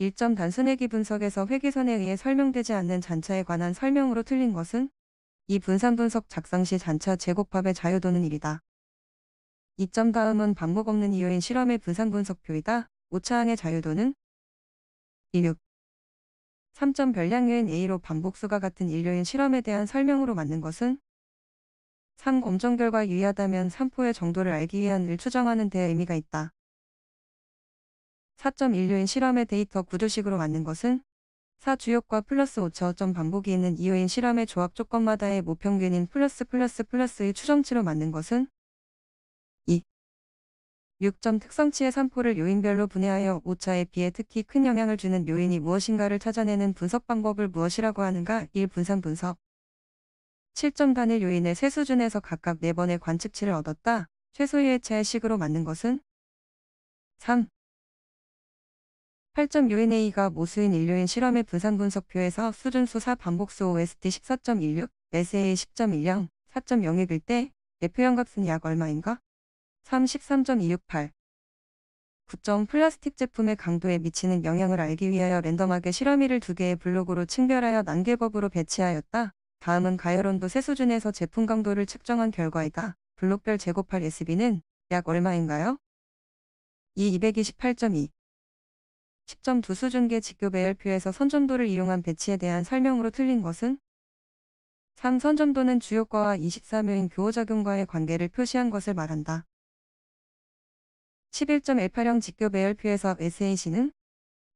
1점단순회계 분석에서 회계선에 의해 설명되지 않는 잔차에 관한 설명으로 틀린 것은 이 분산 분석 작성 시 잔차 제곱합의 자유도는 1이다. 2점 다음은 방복 없는 이유인 실험의 분산 분석표이다. 오차항의 자유도는 26. 3점 별량유인 A로 반복수가 같은 인류인 실험에 대한 설명으로 맞는 것은 3. 검정 결과 유의하다면 산포의 정도를 알기 위한 을 추정하는 데 의미가 있다. 4.1요인 실험의 데이터 구조식으로 맞는 것은 4 주역과 플러스 5차점 반복이 있는 2요인 실험의 조합 조건마다의 모평균인 플러스 플러스 플러스의 추정치로 맞는 것은 2. 6점 특성치의 산포를 요인별로 분해하여 오차에 비해 특히 큰 영향을 주는 요인이 무엇인가를 찾아내는 분석 방법을 무엇이라고 하는가 1. 분산 분석 7점 단일 요인의 세 수준에서 각각 4번의 관측치를 얻었다. 최소의 차의 식으로 맞는 것은 3. 8.UNA가 모수인 인류인 실험의 분산 분석표에서 수준 수사 반복수 OST 14.16, SA 10.10, 4.01일 때 내표형값은 약 얼마인가? 3 13.268 9점 플라스틱 제품의 강도에 미치는 영향을 알기 위하여 랜덤하게 실험이를 두 개의 블록으로 층별하여 난개법으로 배치하였다. 다음은 가열온도 세 수준에서 제품 강도를 측정한 결과이다. 블록별 제곱할 SB는 약 얼마인가요? 이228.2 1 0 2수준계 직교 배열표에서 선점도를 이용한 배치에 대한 설명으로 틀린 것은 3. 선점도는 주요과와 24묘인 교호작용과의 관계를 표시한 것을 말한다. 1 1 1 8형 직교 배열표에서 SAC는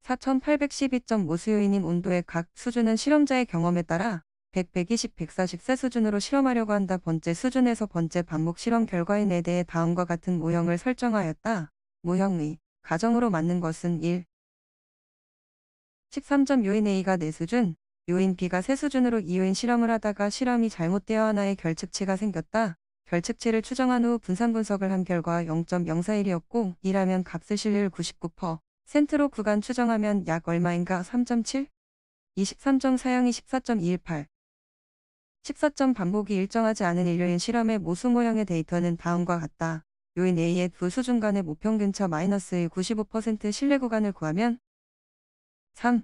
4812.5수요인인 온도의 각 수준은 실험자의 경험에 따라 100, 120, 140세 수준으로 실험하려고 한다. 번째 수준에서 번째 반복 실험 결과인 에 대해 다음과 같은 모형을 설정하였다. 모형의 가정으로 맞는 것은 1. 13점 요인 A가 4수준, 요인 B가 3수준으로 이요인 실험을 하다가 실험이 잘못되어 하나의 결측치가 생겼다. 결측치를 추정한 후 분산 분석을 한 결과 0.041이었고 2라면 값을 실릴 99%, 센트로 구간 추정하면 약 얼마인가 3.7? 23.4형이 14.218 14점 반복이 일정하지 않은 인류인 실험의 모수 모형의 데이터는 다음과 같다. 요인 A의 두 수준 간의 모평근처 마이너스의 95% 신뢰 구간을 구하면 3.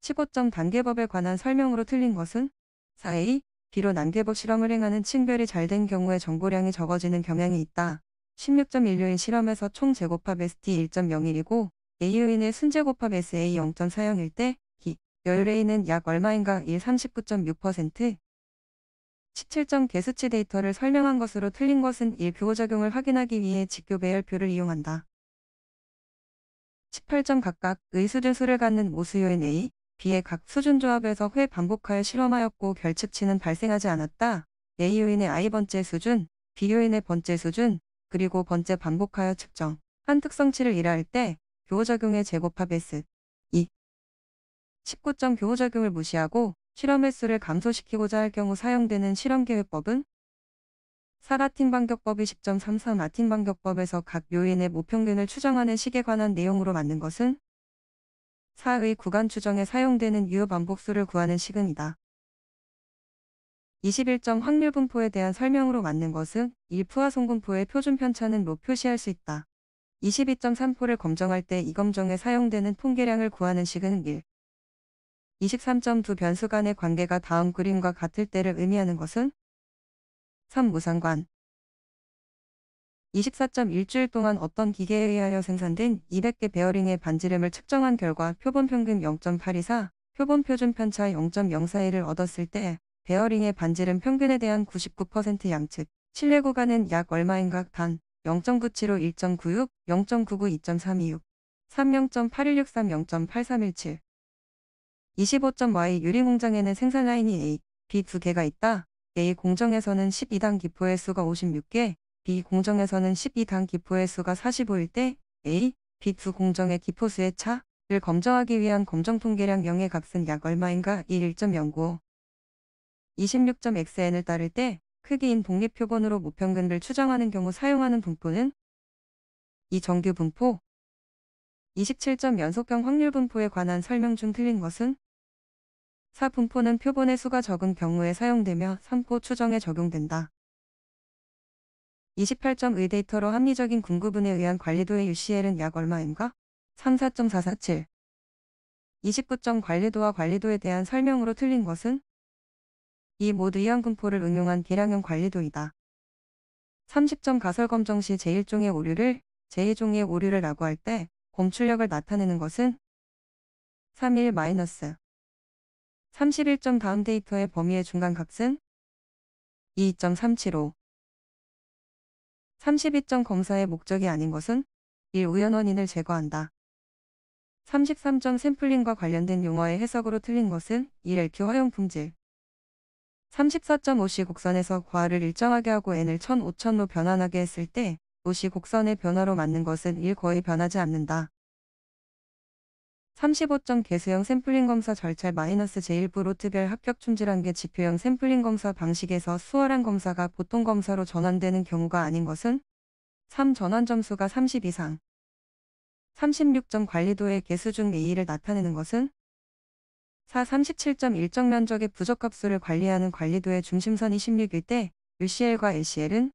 15점 단계법에 관한 설명으로 틀린 것은 4a, b로 난계법 실험을 행하는 친별이잘 된 경우에 정보량이 적어지는 경향이 있다. 16.16인 실험에서 총 제곱합 ST 1.01이고 A의는 순제곱합 SA 0.40일 때 기, 열레인은약 얼마인가 1 39.6% 17점 개수치 데이터를 설명한 것으로 틀린 것은 1. 교호작용을 확인하기 위해 직교 배열표를 이용한다. 18점 각각 의수류수를 갖는 오수요인 A, B의 각 수준조합에서 회 반복하여 실험하였고 결측치는 발생하지 않았다. A요인의 I번째 수준, B요인의 번째 수준, 그리고 번째 반복하여 측정. 한 특성치를 일할 때 교호작용의 제곱합 S 2. 19점 교호작용을 무시하고 실험 횟수를 감소시키고자 할 경우 사용되는 실험계획법은 사라틴반격법이10.33아틴반격법에서각 요인의 모평균을 추정하는 식에 관한 내용으로 맞는 것은 4의 구간 추정에 사용되는 유효 반복수를 구하는 식은이다. 21점 확률 분포에 대한 설명으로 맞는 것은 1푸와 송분포의 표준 편차는 로 표시할 수 있다. 22.3포를 검정할 때 이 검정에 사용되는 통계량을 구하는 식은 1. 23.2 변수 간의 관계가 다음 그림과 같을 때를 의미하는 것은 3무상관 24.1주일 동안 어떤 기계에 의하여 생산된 200개 베어링의 반지름을 측정한 결과 표본 평균 0.824, 표본 표준 편차 0.041을 얻었을 때 베어링의 반지름 평균에 대한 99% 양측, 실내 구간은 약 얼마인가 단0.975 1.96, 0.99 2.326, 30.8163 0.8317 25.Y 유리 공장에는 생산 라인이 A, B 두 개가 있다. A 공정에서는 12단 기포의 수가 56개, B 공정에서는 12단 기포의 수가 45일 때 A, B 두 공정의 기포수의 차를 검정하기 위한 검정 통계량 0의 값은 약 얼마인가 1.09 5 26.xn을 따를 때 크기인 독립표본으로 무평균을 추정하는 경우 사용하는 분포는 이 정규 분포 27점 연속형 확률 분포에 관한 설명 중 틀린 것은 사분포는 표본의 수가 적은 경우에 사용되며 산포 추정에 적용된다. 2 8 의데이터로 합리적인 궁구분에 의한 관리도의 UCL은 약 얼마인가? 34.447 2 9 관리도와 관리도에 대한 설명으로 틀린 것은? 이 모두 이항분포를 응용한 계량형 관리도이다. 3 0 가설 검정 시 제1종의 오류를 제2종의 오류를 라고 할 때 검출력을 나타내는 것은? 31-. 31점 다운 데이터의 범위의 중간 값은 2.375 32점 검사의 목적이 아닌 것은 1. 우연원인을 제거한다. 33점 샘플링과 관련된 용어의 해석으로 틀린 것은 1. LQ 허용 품질 34점 OC 곡선에서 과를 일정하게 하고 N을 1000, 5000로 변환하게 했을 때 OC 곡선의 변화로 맞는 것은 1. 거의 변하지 않는다. 35점 개수형 샘플링 검사 절차 마이너스 제1부로 특별 합격 충질한게 지표형 샘플링 검사 방식에서 수월한 검사가 보통 검사로 전환되는 경우가 아닌 것은 3 전환 점수가 30 이상 36점 관리도의 개수 중 A를 나타내는 것은 4 37점 일정 면적의 부적합수를 관리하는 관리도의 중심선이 16일 때 UCL과 LCL은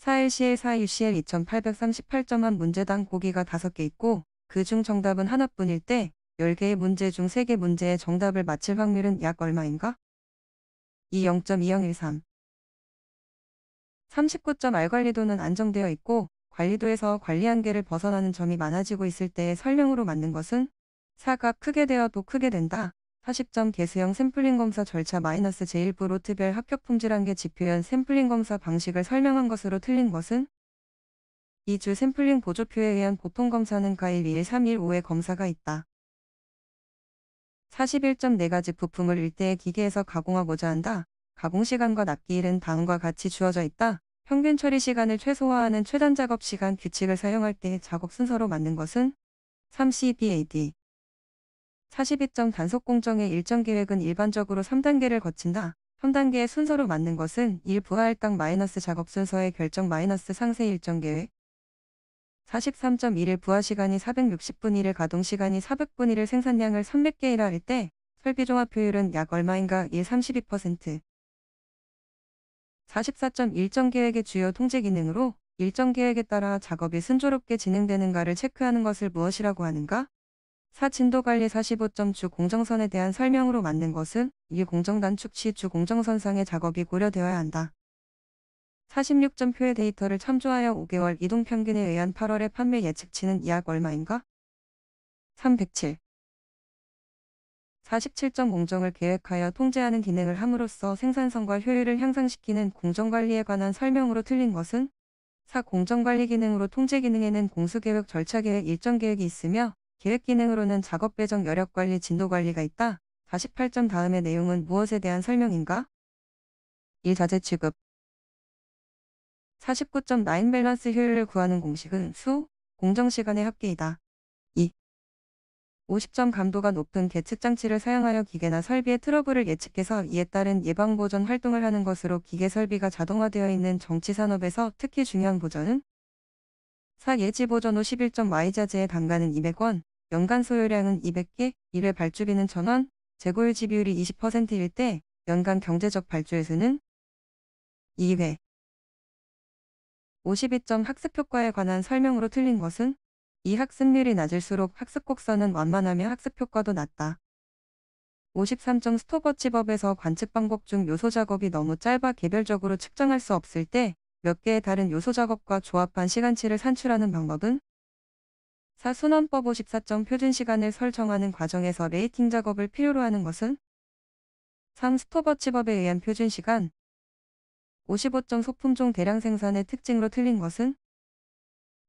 4LCL 4UCL 2838점한 문제당 고기가 5개 있고 그중 정답은 하나뿐일 때 10개의 문제 중 3개 문제의 정답을 맞힐 확률은 약 얼마인가? 2.02013 39.알 관리도는 안정되어 있고 관리도에서 관리 한계를 벗어나는 점이 많아지고 있을 때의 설명으로 맞는 것은 사가 크게 되어 도 크게 된다. 40점 개수형 샘플링 검사 절차 마이너스 제1부 로트별 합격 품질 한계 지표현 샘플링 검사 방식을 설명한 것으로 틀린 것은 이주 샘플링 보조표에 의한 보통 검사는 가일 2일 3일 5회 검사가 있다. 41.4가지 부품을 일대의 기계에서 가공하고자 한다. 가공 시간과 납기일은 다음과 같이 주어져 있다. 평균 처리 시간을 최소화하는 최단 작업 시간 규칙을 사용할 때 작업 순서로 맞는 것은 3CBAD. 4 2 단속 공정의 일정 계획은 일반적으로 3단계를 거친다. 3단계의 순서로 맞는 것은 1 부하 할당 마이너스 작업 순서의 결정 마이너스 상세 일정 계획, 43.1일 부하시간이 460분 일을 가동시간이 400분 일을 생산량을 300개이라 할 때 설비종합 효율은 약 얼마인가 1 32% 44.1정 계획의 주요 통제 기능으로 일정 계획에 따라 작업이 순조롭게 진행되는가를 체크하는 것을 무엇이라고 하는가? 4. 진도관리 45.주 공정선에 대한 설명으로 맞는 것은 이 공정단축 시 주 공정선상의 작업이 고려되어야 한다. 46점표의 데이터를 참조하여 5개월 이동평균에 의한 8월의 판매 예측치는 약 얼마인가? 307. 47점 공정을 계획하여 통제하는 기능을 함으로써 생산성과 효율을 향상시키는 공정관리에 관한 설명으로 틀린 것은 4. 공정관리 기능으로 통제 기능에는 공수계획, 절차계획, 일정계획이 있으며 계획 기능으로는 작업 배정, 여력관리, 진도관리가 있다. 48점 다음의 내용은 무엇에 대한 설명인가? 1. 자재 취급 49.9 밸런스 효율을 구하는 공식은 수, 공정시간의 합계이다. 2. 50점 감도가 높은 계측 장치를 사용하여 기계나 설비의 트러블을 예측해서 이에 따른 예방 보전 활동을 하는 것으로 기계 설비가 자동화되어 있는 정치 산업에서 특히 중요한 보전은 4. 예지 보전 후1 1 y 자재의 단가는 200원, 연간 소요량은 200개, 이를 발주비는 1000원, 재고율지 비율이 20%일 때 연간 경제적 발주회수는 2회, 52점 학습 효과에 관한 설명으로 틀린 것은 이 학습률이 낮을수록 학습 곡선은 완만하며 학습 효과도 낮다. 53점 스톱버치법에서 관측 방법 중 요소 작업이 너무 짧아 개별적으로 측정할 수 없을 때 몇 개의 다른 요소 작업과 조합한 시간치를 산출하는 방법은 4. 순원법 54점 표준 시간을 설정하는 과정에서 레이팅 작업을 필요로 하는 것은 3. 스톱버치법에 의한 표준 시간, 5 5점 소품종 대량 생산의 특징으로 틀린 것은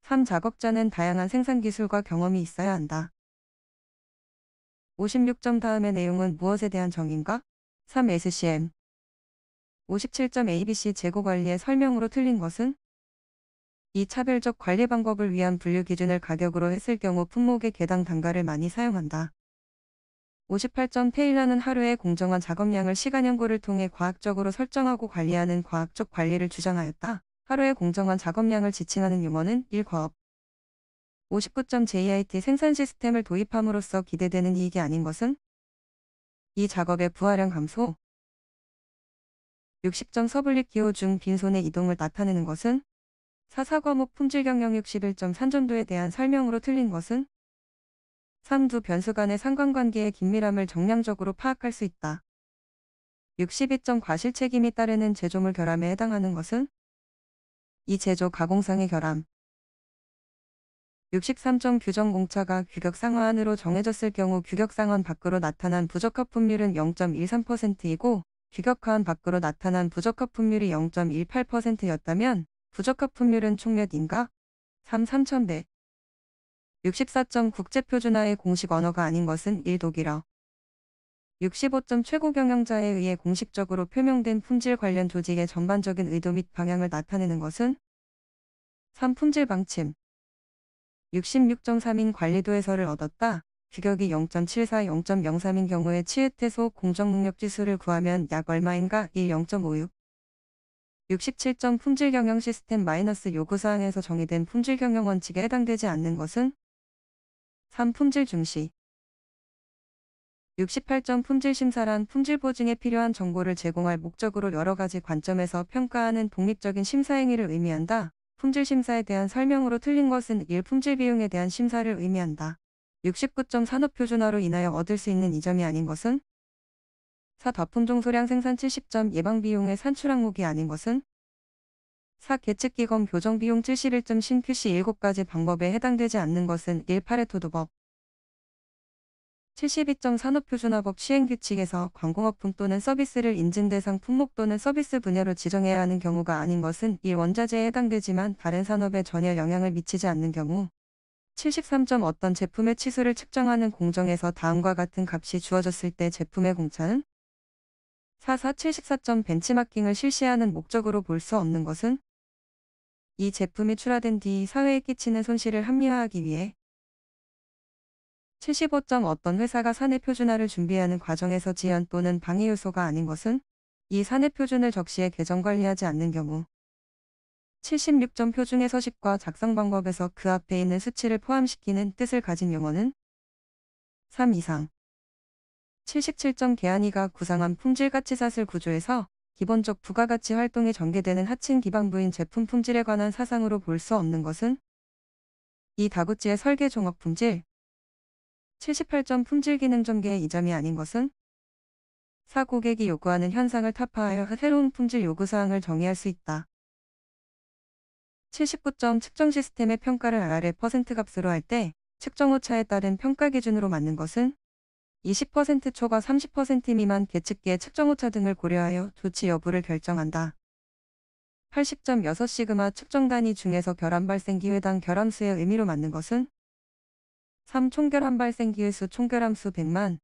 3. 작업자는 다양한 생산 기술과 경험이 있어야 한다. 56점 다음의 내용은 무엇에 대한 정인가? 3. SCM 57점 ABC 재고 관리의 설명으로 틀린 것은 이 차별적 관리 방법을 위한 분류 기준을 가격으로 했을 경우 품목의 개당 단가를 많이 사용한다. 58전 테일러는 하루에 공정한 작업량을 시간 연구를 통해 과학적으로 설정하고 관리하는 과학적 관리를 주장하였다. 하루에 공정한 작업량을 지칭하는 용어는 1과업. 59점 JIT 생산 시스템을 도입함으로써 기대되는 이익이 아닌 것은 이 작업의 부하량 감소. 60점 서블릭 기호 중 빈손의 이동을 나타내는 것은 사사과목 품질 경영 61.3전도에 대한 설명으로 틀린 것은 선두 변수 간의 상관관계의 긴밀함을 정량적으로 파악할 수 있다. 62점 과실책임이 따르는 제조물 결함에 해당하는 것은 이 제조 가공상의 결함 63점 규정 공차가 규격 상환으로 정해졌을 경우 규격 상환 밖으로 나타난 부적합 품률은 0.13%이고 규격 하한 밖으로 나타난 부적합 품률이 0.18%였다면 부적합 품률은 총 몇 인가? 3 3 0 0 0 64점 국제표준화의 공식 언어가 아닌 것은 1독일어. 65점 최고 경영자에 의해 공식적으로 표명된 품질 관련 조직의 전반적인 의도 및 방향을 나타내는 것은 3. 품질 방침 66.3인 관리도에서를 얻었다. 규격이 0.74, 0.03인 경우에 치읓태소 공정능력지수를 구하면 약 얼마인가? 1, 0.56 67점 품질 경영 시스템 마이너스 요구사항에서 정의된 품질 경영 원칙에 해당되지 않는 것은 3. 품질 중시 68점 품질심사란 품질 보증에 필요한 정보를 제공할 목적으로 여러 가지 관점에서 평가하는 독립적인 심사행위를 의미한다. 품질심사에 대한 설명으로 틀린 것은 1. 품질 비용에 대한 심사를 의미한다. 69점 산업표준화로 인하여 얻을 수 있는 이점이 아닌 것은 4. 다품종 소량 생산 70점 예방비용의 산출 항목이 아닌 것은 사 계측기검 교정비용 71점 신큐시 7가지 방법에 해당되지 않는 것은 1. 파레토도법 72점 산업표준화법 시행규칙에서 광공업품 또는 서비스를 인증대상 품목 또는 서비스 분야로 지정해야 하는 경우가 아닌 것은 1. 원자재에 해당되지만 다른 산업에 전혀 영향을 미치지 않는 경우 73점 어떤 제품의 치수를 측정하는 공정에서 다음과 같은 값이 주어졌을 때 제품의 공차는 4474점 벤치마킹을 실시하는 목적으로 볼 수 없는 것은 이 제품이 출하된 뒤 사회에 끼치는 손실을 합리화하기 위해 75점 어떤 회사가 사내 표준화를 준비하는 과정에서 지연 또는 방해 요소가 아닌 것은 이 사내 표준을 적시에 개정 관리하지 않는 경우 76점 표준의 서식과 작성 방법에서 그 앞에 있는 수치를 포함시키는 뜻을 가진 용어는 3 이상 77점 개안이가 구상한 품질 가치사슬 구조에서 기본적 부가가치 활동에 전개되는 하층 기반부인 제품 품질에 관한 사상으로 볼 수 없는 것은 이 다구찌의 설계 종합 품질 78점 품질 기능 전개의 이점이 아닌 것은 사 고객이 요구하는 현상을 타파하여 새로운 품질 요구사항을 정의할 수 있다. 79점 측정 시스템의 평가를 RR의 퍼센트 값으로 할 때 측정 오차에 따른 평가 기준으로 맞는 것은 20% 초과 30% 미만 계측계 측정 오차 등을 고려하여 조치 여부를 결정한다. 80.6 시그마 측정 단위 중에서 결함 발생 기회당 결함수의 의미로 맞는 것은 3. 총결함 발생 기회수 총결함수 100만